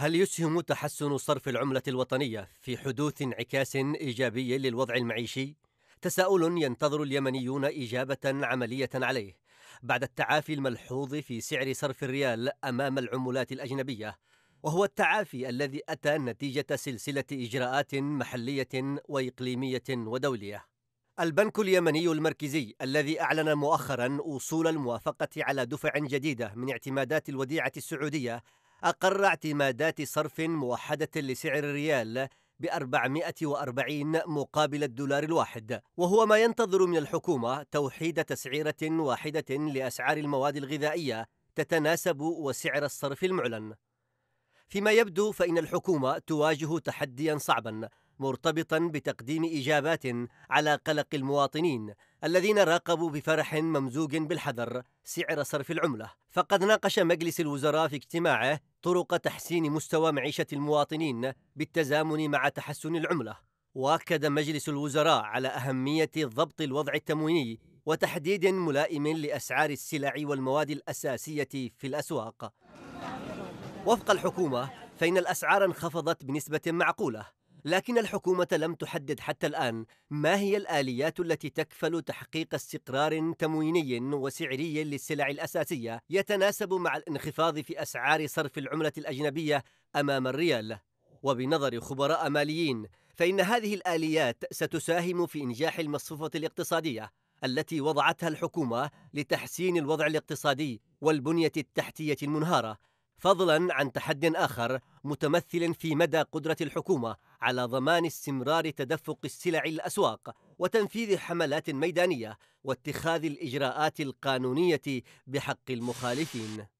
هل يسهم تحسن صرف العملة الوطنية في حدوث انعكاس إيجابي للوضع المعيشي؟ تساؤل ينتظر اليمنيون إجابة عملية عليه بعد التعافي الملحوظ في سعر صرف الريال أمام العملات الأجنبية وهو التعافي الذي أتى نتيجة سلسلة إجراءات محلية وإقليمية ودولية البنك اليمني المركزي الذي أعلن مؤخرا وصول الموافقة على دفع جديدة من اعتمادات الوديعة السعودية أقر اعتمادات صرف موحدة لسعر الريال ب 440 مقابل الدولار الواحد وهو ما ينتظر من الحكومة توحيد تسعيرة واحدة لأسعار المواد الغذائية تتناسب وسعر الصرف المعلن فيما يبدو فإن الحكومة تواجه تحديا صعبا مرتبطا بتقديم إجابات على قلق المواطنين الذين راقبوا بفرح ممزوج بالحذر سعر صرف العملة فقد ناقش مجلس الوزراء في اجتماعه طرق تحسين مستوى معيشة المواطنين بالتزامن مع تحسن العملة وأكد مجلس الوزراء على أهمية ضبط الوضع التمويني وتحديد ملائم لأسعار السلع والمواد الأساسية في الأسواق وفق الحكومة فإن الأسعار انخفضت بنسبة معقولة لكن الحكومة لم تحدد حتى الآن ما هي الآليات التي تكفل تحقيق استقرار تمويني وسعري للسلع الأساسية يتناسب مع الانخفاض في أسعار صرف العملة الأجنبية أمام الريال وبنظر خبراء ماليين فإن هذه الآليات ستساهم في إنجاح المصفوفة الاقتصادية التي وضعتها الحكومة لتحسين الوضع الاقتصادي والبنية التحتية المنهارة فضلا عن تحد آخر متمثل في مدى قدرة الحكومة على ضمان استمرار تدفق السلع الأسواق وتنفيذ حملات ميدانية واتخاذ الإجراءات القانونية بحق المخالفين